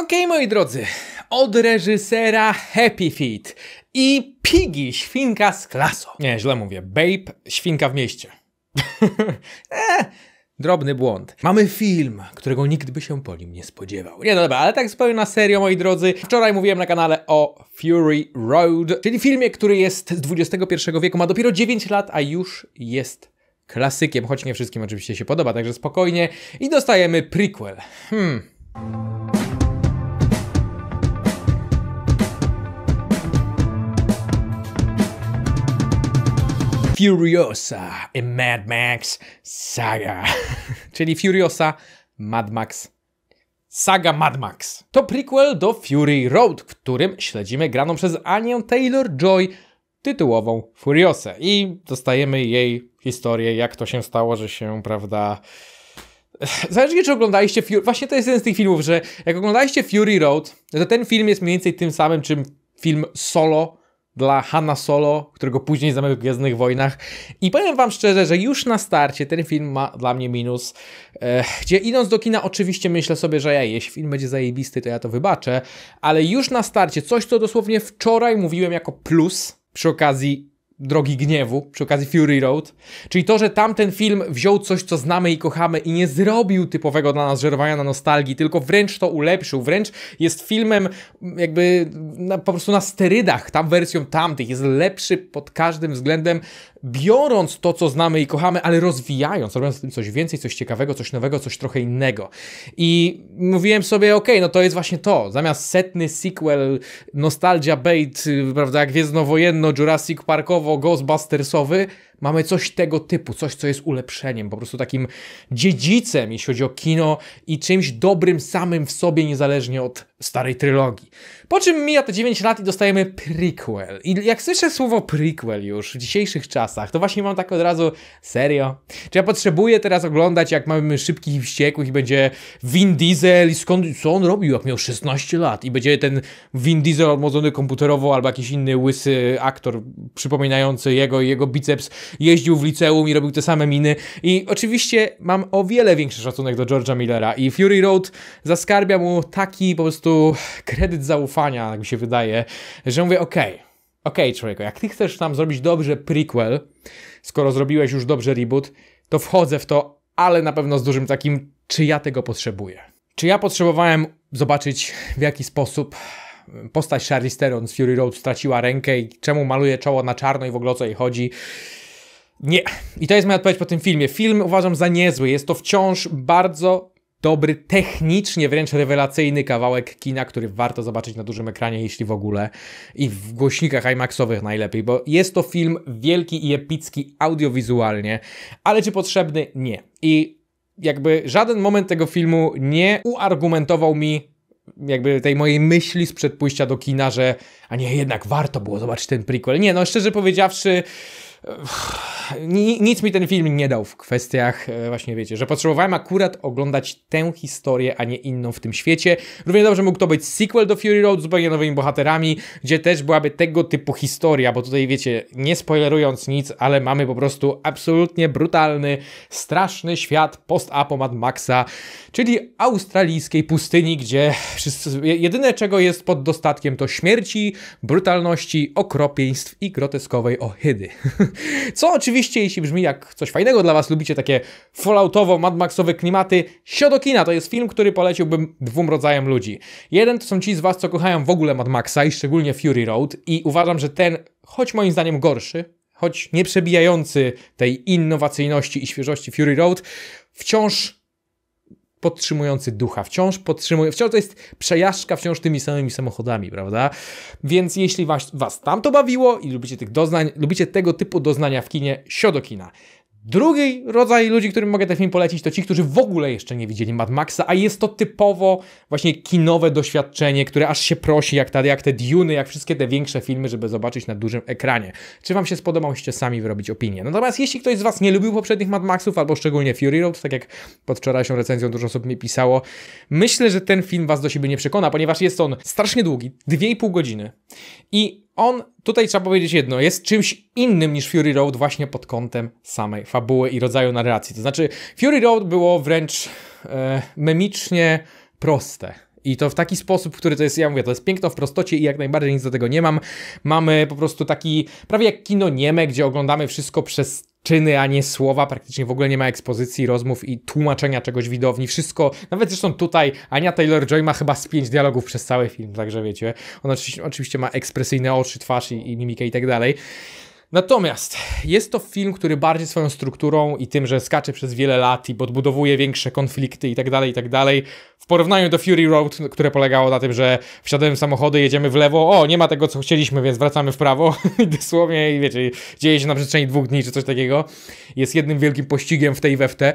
Okej, okay, moi drodzy, od reżysera Happy Feet i Piggy, świnka z klasą. Nie, źle mówię, Babe, świnka w mieście. eh, drobny błąd. Mamy film, którego nikt by się po nim nie spodziewał. Nie, no dobra, ale tak zupełnie na serio, moi drodzy. Wczoraj mówiłem na kanale o Fury Road, czyli filmie, który jest z XXI wieku, ma dopiero 9 lat, a już jest klasykiem, choć nie wszystkim oczywiście się podoba, także spokojnie. I dostajemy prequel. Hmm... Furiosa i Mad Max Saga. Czyli Furiosa, Mad Max Saga Mad Max. To prequel do Fury Road, w którym śledzimy graną przez Anię Taylor-Joy tytułową Furiosę i dostajemy jej historię, jak to się stało, że się, prawda... Zależy, czy oglądaliście Fury... Właśnie to jest jeden z tych filmów, że jak oglądaliście Fury Road, to ten film jest mniej więcej tym samym, czym film Solo dla Hanna Solo, którego później znamy w Gwiezdnych Wojnach. I powiem wam szczerze, że już na starcie ten film ma dla mnie minus, eh, gdzie idąc do kina oczywiście myślę sobie, że ja, jeśli film będzie zajebisty, to ja to wybaczę, ale już na starcie coś, co dosłownie wczoraj mówiłem jako plus przy okazji Drogi Gniewu, przy okazji Fury Road. Czyli to, że tamten film wziął coś, co znamy i kochamy i nie zrobił typowego dla nas żerowania na nostalgii, tylko wręcz to ulepszył. Wręcz jest filmem jakby na, po prostu na sterydach, tam wersją tamtych. Jest lepszy pod każdym względem, biorąc to, co znamy i kochamy, ale rozwijając, robiąc tym coś więcej, coś ciekawego, coś nowego, coś trochę innego. I mówiłem sobie, okej, okay, no to jest właśnie to. Zamiast setny sequel, nostalgia bait, y, prawda, gwiezdnowojenno, Jurassic Parkowo, typowo Ghostbustersowy, Mamy coś tego typu, coś, co jest ulepszeniem, po prostu takim dziedzicem, jeśli chodzi o kino i czymś dobrym samym w sobie, niezależnie od starej trylogii. Po czym mija te 9 lat i dostajemy prequel. I jak słyszę słowo prequel już w dzisiejszych czasach, to właśnie mam tak od razu, serio? Czy ja potrzebuję teraz oglądać, jak mamy Szybkich i Wściekłych i będzie Vin Diesel i skąd, co on robił, jak miał 16 lat i będzie ten Vin Diesel odmłodzony komputerowo albo jakiś inny łysy aktor przypominający jego i jego biceps jeździł w liceum i robił te same miny. I oczywiście mam o wiele większy szacunek do George'a Millera i Fury Road zaskarbia mu taki po prostu kredyt zaufania, jak mi się wydaje, że mówię, okej, okay, okej okay, człowieku, jak ty chcesz tam zrobić dobrze prequel, skoro zrobiłeś już dobrze reboot, to wchodzę w to, ale na pewno z dużym takim, czy ja tego potrzebuję. Czy ja potrzebowałem zobaczyć, w jaki sposób postać Charlize Theron z Fury Road straciła rękę i czemu maluje czoło na czarno i w ogóle o co jej chodzi. Nie. I to jest moja odpowiedź po tym filmie. Film uważam za niezły. Jest to wciąż bardzo dobry, technicznie wręcz rewelacyjny kawałek kina, który warto zobaczyć na dużym ekranie, jeśli w ogóle, i w głośnikach IMAXowych najlepiej, bo jest to film wielki i epicki audiowizualnie, ale czy potrzebny? Nie. I jakby żaden moment tego filmu nie uargumentował mi jakby tej mojej myśli sprzed pójścia do kina, że a nie, jednak warto było zobaczyć ten prequel. Nie, no szczerze powiedziawszy, nic mi ten film nie dał w kwestiach, e, właśnie wiecie, że potrzebowałem akurat oglądać tę historię, a nie inną w tym świecie. Równie dobrze mógł to być sequel do Fury Road z zupełnie nowymi bohaterami, gdzie też byłaby tego typu historia, bo tutaj wiecie, nie spoilerując nic, ale mamy po prostu absolutnie brutalny, straszny świat post-apo Mad Maxa, czyli australijskiej pustyni, gdzie wszyscy, jedyne czego jest pod dostatkiem to śmierci, brutalności, okropieństw i groteskowej ohydy. Co oczywiście, jeśli brzmi jak coś fajnego dla Was, lubicie takie falloutowo-mad maxowe klimaty, Siodokina to jest film, który poleciłbym dwóm rodzajom ludzi. Jeden to są ci z Was, co kochają w ogóle Mad Maxa i szczególnie Fury Road i uważam, że ten, choć moim zdaniem gorszy, choć nie przebijający tej innowacyjności i świeżości Fury Road, wciąż podtrzymujący ducha, wciąż podtrzymuje, wciąż to jest przejażdżka wciąż tymi samymi samochodami, prawda? Więc jeśli was, was tam to bawiło i lubicie tych doznań, lubicie tego typu doznania w kinie, siodokina. kina. Drugi rodzaj ludzi, którym mogę ten film polecić, to ci, którzy w ogóle jeszcze nie widzieli Mad Maxa, a jest to typowo właśnie kinowe doświadczenie, które aż się prosi, jak, ta, jak te Dune, jak wszystkie te większe filmy, żeby zobaczyć na dużym ekranie. Czy wam się spodobał, musicie sami wyrobić opinię. Natomiast jeśli ktoś z was nie lubił poprzednich Mad Maxów, albo szczególnie Fury Road, tak jak pod wczorajszą recenzją dużo osób mi pisało, myślę, że ten film was do siebie nie przekona, ponieważ jest on strasznie długi, 2,5 godziny, i on, tutaj trzeba powiedzieć jedno, jest czymś innym niż Fury Road właśnie pod kątem samej fabuły i rodzaju narracji. To znaczy, Fury Road było wręcz e, memicznie proste. I to w taki sposób, który to jest, ja mówię, to jest piękno w prostocie i jak najbardziej nic do tego nie mam. Mamy po prostu taki, prawie jak kino nieme, gdzie oglądamy wszystko przez czyny, a nie słowa. Praktycznie w ogóle nie ma ekspozycji, rozmów i tłumaczenia czegoś widowni. Wszystko, nawet zresztą tutaj Ania Taylor-Joy ma chyba z pięć dialogów przez cały film, także wiecie. Ona oczywiście, oczywiście ma ekspresyjne oczy, twarz i, i mimikę i tak dalej. Natomiast jest to film, który bardziej swoją strukturą i tym, że skacze przez wiele lat i podbudowuje większe konflikty i i tak dalej tak dalej, w porównaniu do Fury Road, które polegało na tym, że wsiadłem w samochody, jedziemy w lewo, o, nie ma tego, co chcieliśmy, więc wracamy w prawo i dosłownie, wiecie, dzieje się na przestrzeni dwóch dni czy coś takiego, jest jednym wielkim pościgiem w tej we w te.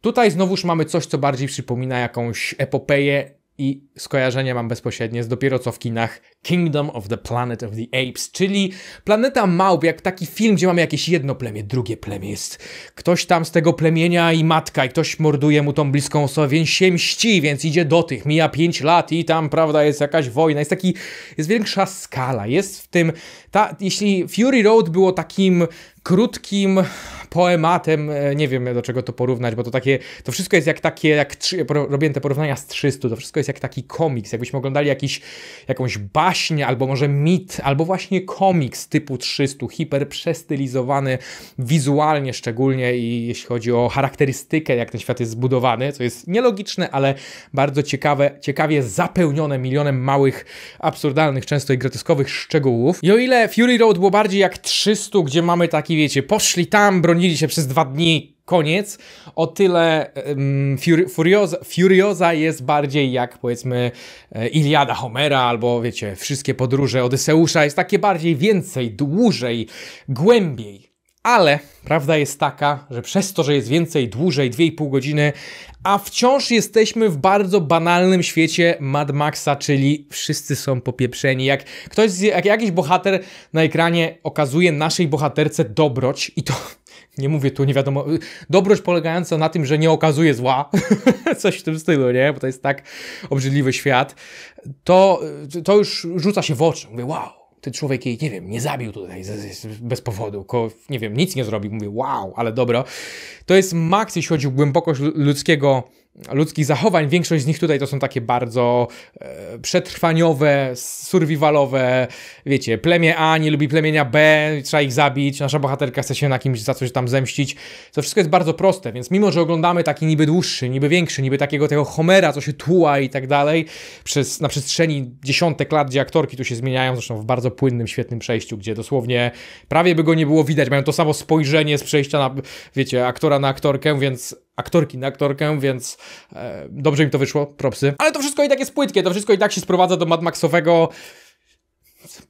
Tutaj znowuż mamy coś, co bardziej przypomina jakąś epopeję i skojarzenie mam bezpośrednie z dopiero co w kinach Kingdom of the Planet of the Apes, czyli Planeta Małp, jak taki film, gdzie mamy jakieś jedno plemię, drugie plemię, jest ktoś tam z tego plemienia i matka i ktoś morduje mu tą bliską osobę, więc się mści, więc idzie do tych, mija 5 lat i tam, prawda, jest jakaś wojna, jest taki, jest większa skala, jest w tym, ta, jeśli Fury Road było takim krótkim poematem, e, nie wiem do czego to porównać, bo to takie, to wszystko jest jak takie, jak trzy, robię te porównania z 300, to wszystko jest jak taki komiks, jakbyśmy oglądali jakiś, jakąś baśnię, albo może mit, albo właśnie komiks typu 300, hiper przestylizowany wizualnie szczególnie i jeśli chodzi o charakterystykę, jak ten świat jest zbudowany, co jest nielogiczne, ale bardzo ciekawe, ciekawie zapełnione milionem małych, absurdalnych, często i groteskowych szczegółów. I o ile Fury Road było bardziej jak 300, gdzie mamy taki, wiecie, poszli tam, broni bronili się przez dwa dni, koniec. O tyle um, Furioza, Furioza jest bardziej jak powiedzmy e, Iliada Homera albo wiecie, wszystkie podróże Odyseusza. Jest takie bardziej więcej, dłużej, głębiej. Ale prawda jest taka, że przez to, że jest więcej, dłużej, 2,5 godziny, a wciąż jesteśmy w bardzo banalnym świecie Mad Maxa, czyli wszyscy są popieprzeni. Jak ktoś, jak jakiś bohater na ekranie okazuje naszej bohaterce dobroć i to nie mówię tu nie wiadomo, dobroć polegająca na tym, że nie okazuje zła, coś w tym stylu, nie? Bo to jest tak obrzydliwy świat, to, to już rzuca się w oczy. Mówię, wow, ten człowiek jej, nie wiem, nie zabił tutaj bez powodu, ko, nie wiem, nic nie zrobił. Mówię, wow, ale dobro. To jest maks, jeśli chodzi o głębokość ludzkiego ludzkich zachowań. Większość z nich tutaj to są takie bardzo e, przetrwaniowe, survivalowe, wiecie, plemię A nie lubi plemienia B, trzeba ich zabić, nasza bohaterka chce się na kimś za coś tam zemścić. To wszystko jest bardzo proste, więc mimo, że oglądamy taki niby dłuższy, niby większy, niby takiego tego Homera, co się tuła i tak dalej, przez, na przestrzeni dziesiątek lat, gdzie aktorki tu się zmieniają, zresztą w bardzo płynnym, świetnym przejściu, gdzie dosłownie prawie by go nie było widać, mają to samo spojrzenie z przejścia na, wiecie, aktora na aktorkę, więc aktorki na aktorkę, więc e, dobrze im to wyszło, propsy. Ale to wszystko i tak jest płytkie, to wszystko i tak się sprowadza do Mad Maxowego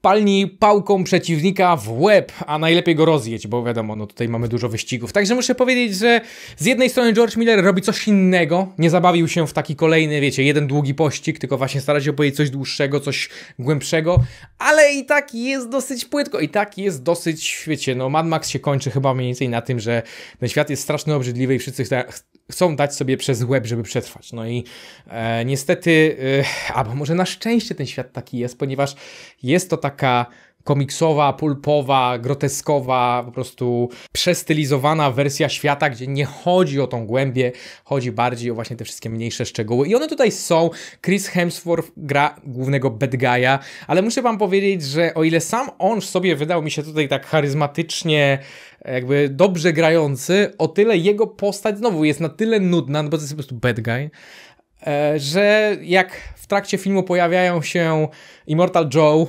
palni pałką przeciwnika w łeb, a najlepiej go rozjeć, bo wiadomo, no tutaj mamy dużo wyścigów. Także muszę powiedzieć, że z jednej strony George Miller robi coś innego, nie zabawił się w taki kolejny, wiecie, jeden długi pościg, tylko właśnie stara się powiedzieć coś dłuższego, coś głębszego, ale i tak jest dosyć płytko, i tak jest dosyć, wiecie, no Mad Max się kończy chyba mniej więcej na tym, że ten świat jest strasznie obrzydliwy i wszyscy chcą dać sobie przez łeb, żeby przetrwać. No i e, niestety, e, albo może na szczęście ten świat taki jest, ponieważ jest to taka komiksowa, pulpowa, groteskowa, po prostu przestylizowana wersja świata, gdzie nie chodzi o tą głębię, chodzi bardziej o właśnie te wszystkie mniejsze szczegóły. I one tutaj są. Chris Hemsworth gra głównego bad guy'a, ale muszę wam powiedzieć, że o ile sam on w sobie wydał mi się tutaj tak charyzmatycznie jakby dobrze grający, o tyle jego postać znowu jest na tyle nudna, no bo to jest po prostu bad guy, e, że jak w trakcie filmu pojawiają się Immortal Joe,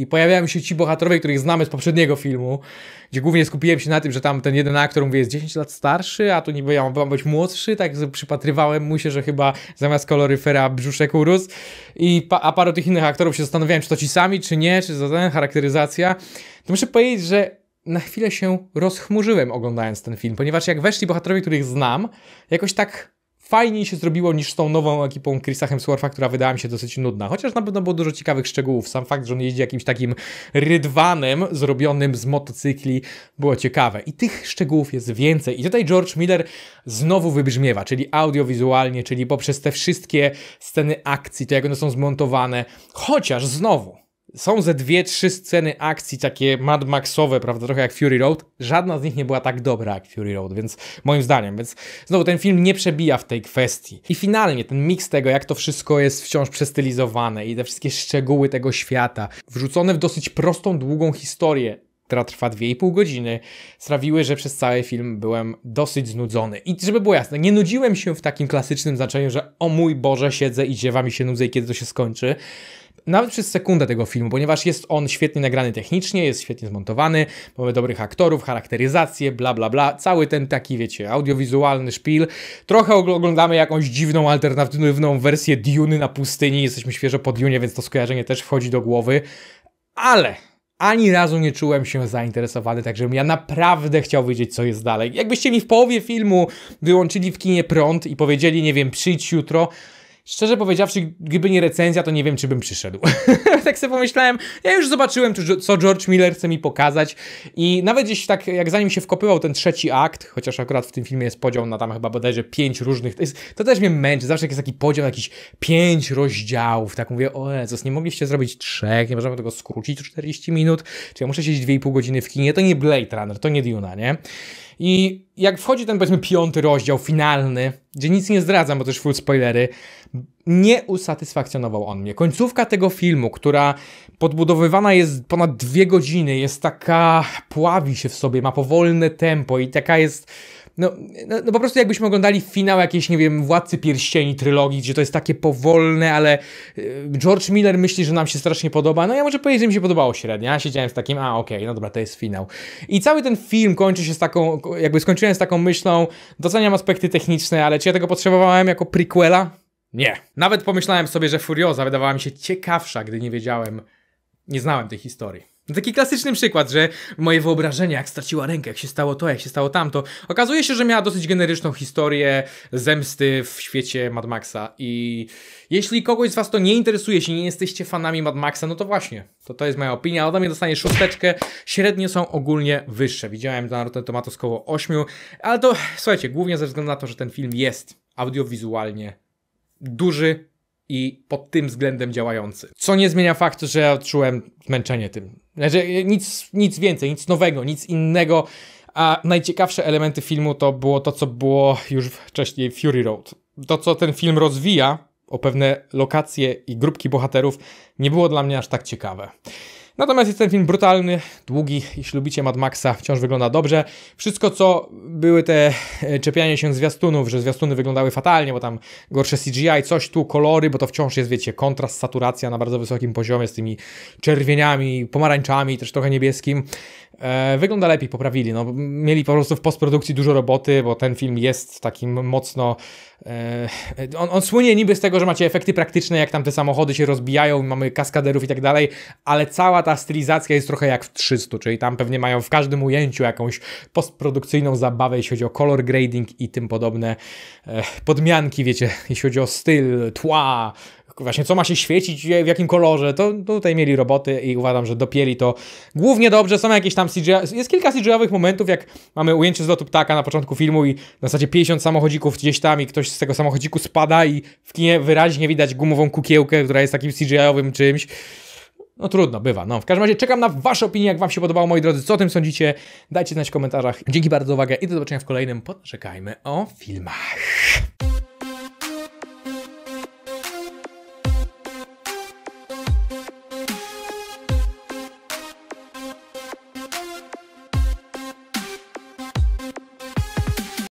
i pojawiają się ci bohaterowie, których znamy z poprzedniego filmu, gdzie głównie skupiłem się na tym, że tam ten jeden aktor, mówię, jest 10 lat starszy, a tu niby ja mam być młodszy, tak przypatrywałem mu się, że chyba zamiast koloryfera brzuszek urósł. I pa a paru tych innych aktorów się zastanawiałem, czy to ci sami, czy nie, czy za ten charakteryzacja. To muszę powiedzieć, że na chwilę się rozchmurzyłem oglądając ten film, ponieważ jak weszli bohaterowie, których znam, jakoś tak fajniej się zrobiło niż z tą nową ekipą Chrisa Hemswortha, która wydała mi się dosyć nudna. Chociaż na pewno było dużo ciekawych szczegółów. Sam fakt, że on jeździ jakimś takim rydwanem zrobionym z motocykli było ciekawe. I tych szczegółów jest więcej. I tutaj George Miller znowu wybrzmiewa, czyli audiowizualnie, czyli poprzez te wszystkie sceny akcji, to jak one są zmontowane. Chociaż znowu, są ze dwie, trzy sceny akcji takie Mad Maxowe, prawda, trochę jak Fury Road. Żadna z nich nie była tak dobra jak Fury Road, więc moim zdaniem, więc znowu ten film nie przebija w tej kwestii. I finalnie ten miks tego, jak to wszystko jest wciąż przestylizowane i te wszystkie szczegóły tego świata, wrzucone w dosyć prostą, długą historię, która trwa 2,5 godziny, sprawiły, że przez cały film byłem dosyć znudzony. I żeby było jasne, nie nudziłem się w takim klasycznym znaczeniu, że o mój Boże, siedzę i dziewa mi się nudzę i kiedy to się skończy, nawet przez sekundę tego filmu, ponieważ jest on świetnie nagrany technicznie, jest świetnie zmontowany, mamy dobrych aktorów, charakteryzację, bla bla bla, cały ten taki, wiecie, audiowizualny szpil. Trochę oglądamy jakąś dziwną, alternatywną wersję Duny na pustyni, jesteśmy świeżo po Dune, więc to skojarzenie też wchodzi do głowy, ale ani razu nie czułem się zainteresowany, także ja naprawdę chciał wiedzieć, co jest dalej. Jakbyście mi w połowie filmu wyłączyli w kinie prąd i powiedzieli, nie wiem, przyjdź jutro, Szczerze powiedziawszy, gdyby nie recenzja, to nie wiem, czy bym przyszedł. tak sobie pomyślałem, ja już zobaczyłem, co George Miller chce mi pokazać i nawet gdzieś tak, jak zanim się wkopywał ten trzeci akt, chociaż akurat w tym filmie jest podział na tam chyba bodajże pięć różnych, to, jest, to też mnie męczy, zawsze jak jest taki podział na jakieś pięć rozdziałów, tak mówię, o Jezus, nie mogliście zrobić trzech, nie możemy tego skrócić o 40 minut, czy ja muszę siedzieć dwie i pół godziny w kinie, to nie Blade Runner, to nie Duna, nie? I jak wchodzi ten powiedzmy piąty rozdział, finalny, gdzie nic nie zdradzam, bo też full spoilery, nie usatysfakcjonował on mnie. Końcówka tego filmu, która podbudowywana jest ponad dwie godziny, jest taka, pławi się w sobie, ma powolne tempo i taka jest no, no, no, po prostu jakbyśmy oglądali finał jakiejś, nie wiem, Władcy Pierścieni trylogii, gdzie to jest takie powolne, ale y, George Miller myśli, że nam się strasznie podoba. No ja może powiedzieć, że mi się podobało średnio. Ja siedziałem z takim, a okej, okay, no dobra, to jest finał. I cały ten film kończy się z taką, jakby skończyłem z taką myślą, doceniam aspekty techniczne, ale czy ja tego potrzebowałem jako prequela? Nie. Nawet pomyślałem sobie, że Furioza wydawała mi się ciekawsza, gdy nie wiedziałem, nie znałem tej historii. No taki klasyczny przykład, że moje wyobrażenie, jak straciła rękę, jak się stało to, jak się stało tamto. Okazuje się, że miała dosyć generyczną historię zemsty w świecie Mad Maxa. I jeśli kogoś z Was to nie interesuje, jeśli nie jesteście fanami Mad Maxa, no to właśnie, to to jest moja opinia. Ode mnie dostanie szósteczkę. Średnie są ogólnie wyższe. Widziałem na Rotten Tomatoes koło 8, ale to, słuchajcie, głównie ze względu na to, że ten film jest audiowizualnie duży i pod tym względem działający. Co nie zmienia faktu, że ja odczułem zmęczenie tym znaczy, nic, nic więcej, nic nowego, nic innego. A najciekawsze elementy filmu to było to, co było już wcześniej Fury Road. To, co ten film rozwija o pewne lokacje i grupki bohaterów, nie było dla mnie aż tak ciekawe. Natomiast jest ten film brutalny, długi, jeśli lubicie Mad Maxa, wciąż wygląda dobrze. Wszystko, co były te e, czepianie się zwiastunów, że zwiastuny wyglądały fatalnie, bo tam gorsze CGI, coś tu, kolory, bo to wciąż jest, wiecie, kontrast, saturacja na bardzo wysokim poziomie z tymi czerwieniami, pomarańczami, też trochę niebieskim. E, wygląda lepiej, poprawili. No, mieli po prostu w postprodukcji dużo roboty, bo ten film jest takim mocno. E, on, on słynie niby z tego, że macie efekty praktyczne, jak tam te samochody się rozbijają, mamy kaskaderów i tak dalej, ale cała ta stylizacja jest trochę jak w 300, czyli tam pewnie mają w każdym ujęciu jakąś postprodukcyjną zabawę, jeśli chodzi o color grading i tym podobne e, podmianki, wiecie, jeśli chodzi o styl, tła, właśnie co ma się świecić, w jakim kolorze, to tutaj mieli roboty i uważam, że dopieli to głównie dobrze. Są jakieś tam CGI, jest kilka CGI-owych momentów, jak mamy ujęcie z lotu ptaka na początku filmu i w zasadzie 50 samochodzików gdzieś tam i ktoś z tego samochodziku spada i w kinie wyraźnie widać gumową kukiełkę, która jest takim CGI-owym czymś. No trudno, bywa. No, w każdym razie czekam na Wasze opinie, jak Wam się podobało, moi drodzy, co o tym sądzicie. Dajcie znać w komentarzach. Dzięki bardzo za uwagę i do zobaczenia w kolejnym Poczekajmy o filmach.